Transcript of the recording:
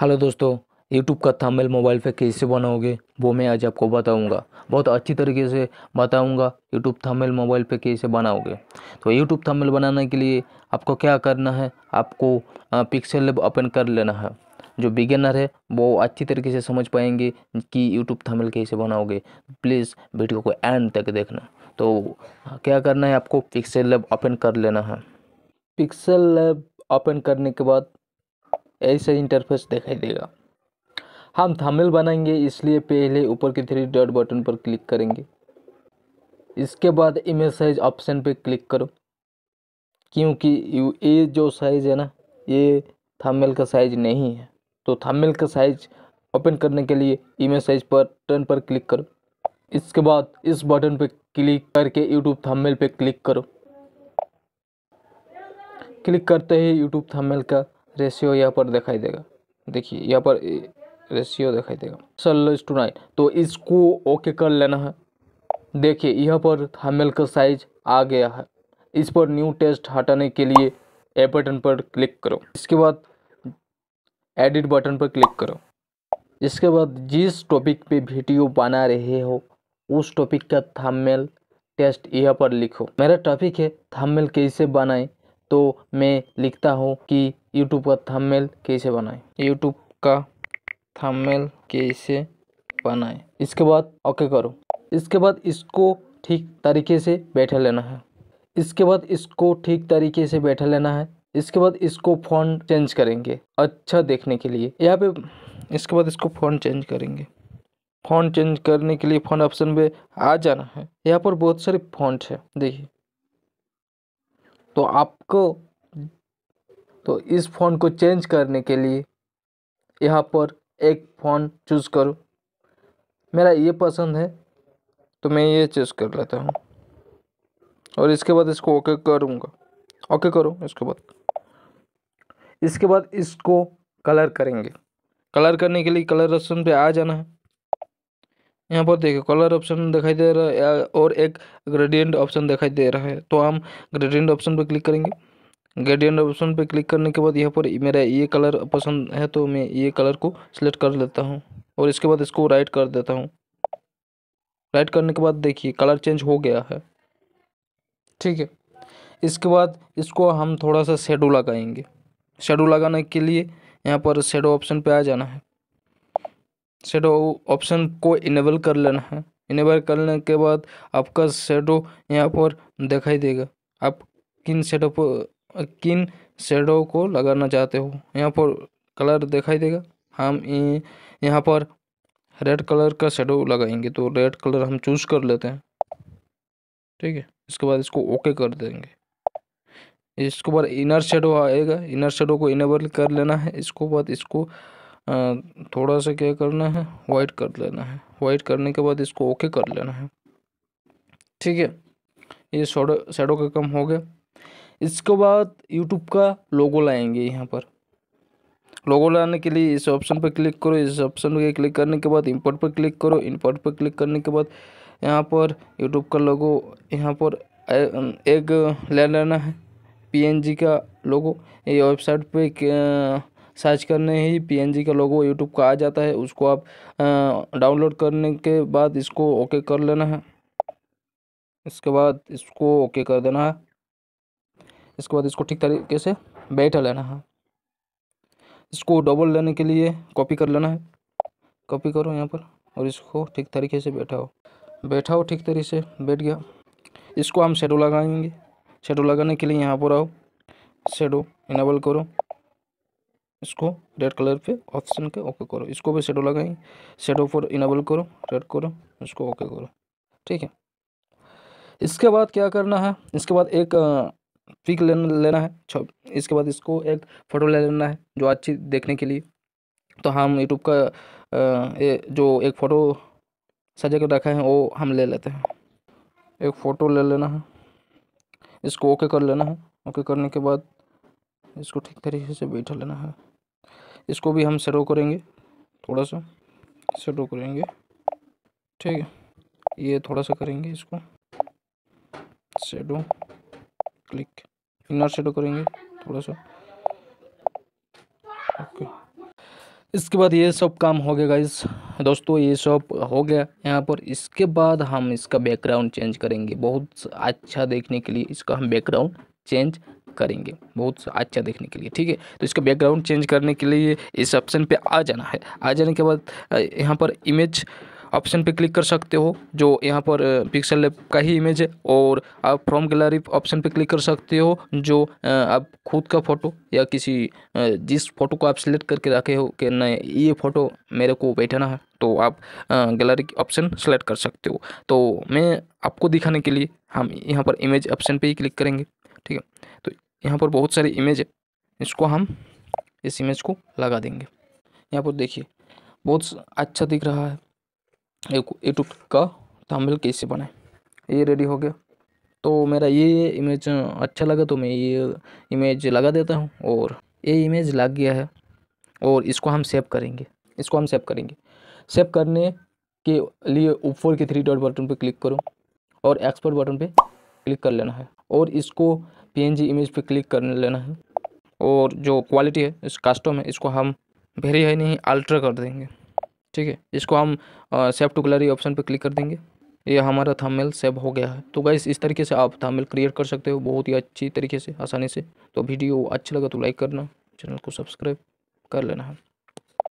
hello दोस्तों YouTube का thumbnail mobile पे कैसे बनाओगे वो मैं आज आपको बताऊंगा बहुत अच्छी तरीके से बताऊंगा यूट्यूब थंबनेल मोबाइल पे कैसे बनाओगे तो यूट्यूब थंबनेल बनाने के लिए आपको क्या करना है आपको पिक्सल लैब ओपन कर लेना है जो बिगेनर है वो अच्छी तरीके से समझ पाएंगे कि यूट्यूब थंबनेल कैसे बनाओगे प्लीज़ वीडियो को एंड तक देखना तो क्या करना है आपको पिक्सल लैब ओपन कर लेना है पिक्सल लैब ओपन करने के बाद ऐसे इंटरफेस दिखाई देगा हम थंबनेल बनाएंगे इसलिए पहले ऊपर के थ्री डॉट बटन पर क्लिक करेंगे इसके बाद इमेज साइज ऑप्शन पे क्लिक करो क्योंकि ये जो साइज़ है ना ये थंबनेल का साइज नहीं है तो थंबनेल का साइज ओपन करने के लिए इमेज साइज पर टर्न पर क्लिक करो इसके बाद इस बटन पर क्लिक करके यूट्यूब थंबनेल पे क्लिक करो क्लिक करते ही यूट्यूब थंबनेल का रेशियो यहाँ पर दिखाई देगा देखिए यहाँ पर रेशियो दिखाई देगा सल टू नाइन तो इसको ओके कर लेना है देखिए यहाँ पर थामेल का साइज आ गया है इस पर न्यू टेस्ट हटाने के लिए ए बटन पर क्लिक करो इसके बाद एडिट बटन पर क्लिक करो इसके बाद जिस टॉपिक पे वीडियो बना रहे हो उस टॉपिक का थामेल टेस्ट यहाँ पर लिखो मेरा टॉपिक है थामेल कैसे बनाएं तो मैं लिखता हूँ कि यूट्यूब का थंबनेल कैसे बनाएं यूट्यूब का थंबनेल कैसे बनाएं इसके बाद ओके करो इसके बाद इसको ठीक तरीके से बैठा लेना है इसके बाद इसको ठीक तरीके से बैठा लेना है इसके बाद इसको फोन चेंज करेंगे अच्छा देखने के लिए यहाँ पे इसके बाद इसको फोन चेंज करेंगे फोन चेंज करने के लिए फोन ऑप्शन पे आ जाना है यहाँ पर बहुत सारे फोन है देखिए तो आपको तो इस फ़ोन को चेंज करने के लिए यहाँ पर एक फ़ोन चूज़ करो मेरा ये पसंद है तो मैं ये चूज़ कर लेता हूँ और इसके बाद इसको ओके करूँगा ओके करो इसके बाद इसके बाद इसको कलर करेंगे कलर करने के लिए कलर ऑप्शन पे आ जाना है यहाँ पर देखिए कलर ऑप्शन दिखाई दे रहा है और एक ग्रेडियंट ऑप्शन दिखाई दे रहा है तो हम ग्रेडियंट ऑप्शन पर क्लिक करेंगे ग्रेडियंट ऑप्शन पर क्लिक करने के बाद यहाँ पर मेरा ये कलर पसंद है तो मैं ये कलर को सिलेक्ट कर लेता हूँ और इसके बाद इसको राइट कर देता हूँ राइट करने के बाद देखिए कलर चेंज हो गया है ठीक है इसके बाद इसको हम थोड़ा सा शेडो लगाएंगे शेडो लगाने के लिए यहाँ पर शेडो ऑप्शन पे आ जाना है शेडो ऑप्शन को इनेबल कर लेना है इनेबल करने के बाद आपका शेडो यहाँ पर दिखाई देगा आप किन शेडो पर किन शेडो को लगाना चाहते हो यहाँ पर कलर दिखाई देगा हम यहाँ पर रेड कलर का शेडो लगाएंगे तो रेड कलर हम चूज़ कर लेते हैं ठीक है इसके बाद इसको ओके कर देंगे इसके बाद इनर शेडो आएगा इनर शेडो को इनेबल कर लेना है इसको बाद इसको थोड़ा सा क्या करना है वाइट कर लेना है वाइट करने के बाद इसको ओके कर लेना है ठीक है ये शेडो शेडो का कम हो गया इसके बाद यूट्यूब का लोगो लाएंगे यहाँ पर लोगो लाने के लिए इस ऑप्शन पर क्लिक करो इस ऑप्शन पर क्लिक करने के बाद इंपोर्ट पर क्लिक करो इंपोर्ट पर क्लिक करने के बाद यहाँ पर यूट्यूब का लोगो यहाँ पर एक ले लेना है पीएनजी का लोगो ये वेबसाइट पे सर्च करने ही पीएनजी का लोगो यूट्यूब का आ जाता है उसको आप डाउनलोड करने के बाद इसको ओके कर लेना है इसके बाद इसको ओके कर देना है इसके बाद इसको ठीक तरीके से बैठा लेना है इसको डबल लेने के लिए कॉपी कर लेना है कॉपी करो यहाँ पर और इसको ठीक तरीके से बैठाओ बैठाओ ठीक तरीके से बैठ गया इसको हम शेडो लगाएंगे शेडो लगाने के लिए यहाँ पर आओ शेडो इनेबल करो इसको रेड कलर पे ऑप्शन के ओके करो इसको भी शेडो लगाएं शेडो पर इनेबल करो रेड करो इसको ओके करो ठीक है इसके बाद क्या करना है इसके बाद एक पिक लेना लेना है इसके बाद इसको एक फ़ोटो ले लेना है जो अच्छी देखने के लिए तो हम यूट्यूब का ए, जो एक फ़ोटो सजा कर रखा है वो हम ले लेते हैं एक फ़ोटो ले लेना है इसको ओके कर लेना है ओके करने के बाद इसको ठीक तरीके से बैठा लेना है इसको भी हम सरो करेंगे थोड़ा सा सरो करेंगे ठीक है ये थोड़ा सा करेंगे इसको शेडो क्लिक इनर शेडो करेंगे थोड़ा सा ओके इसके बाद ये सब काम हो गया गाइस दोस्तों ये सब हो गया यहाँ पर इसके बाद हम इसका बैकग्राउंड चेंज करेंगे बहुत अच्छा देखने के लिए इसका हम बैकग्राउंड चेंज करेंगे बहुत अच्छा देखने के लिए ठीक है तो इसका बैकग्राउंड चेंज करने के लिए इस ऑप्शन पे आ जाना है आ जाने के बाद यहाँ पर इमेज ऑप्शन पे क्लिक कर सकते हो जो यहाँ पर पिक्सल लैब का ही इमेज है और आप फ्रॉम गैलरी ऑप्शन पे क्लिक कर सकते हो जो आप खुद का फ़ोटो या किसी जिस फोटो को आप सिलेक्ट करके रखे हो कि नहीं ये फ़ोटो मेरे को बैठाना है तो आप गैलरी ऑप्शन सेलेक्ट कर सकते हो तो मैं आपको दिखाने के लिए हम यहाँ पर इमेज ऑप्शन पर ही क्लिक करेंगे ठीक है तो यहाँ पर बहुत सारी इमेज है इसको हम इस इमेज को लगा देंगे यहाँ पर देखिए बहुत अच्छा दिख रहा है यूट्यूब का थंबनेल कैसे बनाए ये रेडी हो गया तो मेरा ये इमेज अच्छा लगा तो मैं ये इमेज लगा देता हूँ और ये इमेज लग गया है और इसको हम सेव करेंगे इसको हम सेव करेंगे सेव करने के लिए ऊपर के थ्री डॉट बटन पर क्लिक करो और एक्सपोर्ट बटन पे क्लिक कर लेना है और इसको पी इमेज पे क्लिक कर लेना है और जो क्वालिटी है इस कास्टम है इसको हम वेरी हाई नहीं अल्ट्रा कर देंगे ठीक है इसको हम सेव टू कलर ऑप्शन पर क्लिक कर देंगे ये हमारा थंबनेल सेव हो गया है तो गाइस इस तरीके से आप थंबनेल क्रिएट कर सकते हो बहुत ही अच्छी तरीके से आसानी से तो वीडियो अच्छा लगा तो लाइक करना चैनल को सब्सक्राइब कर लेना है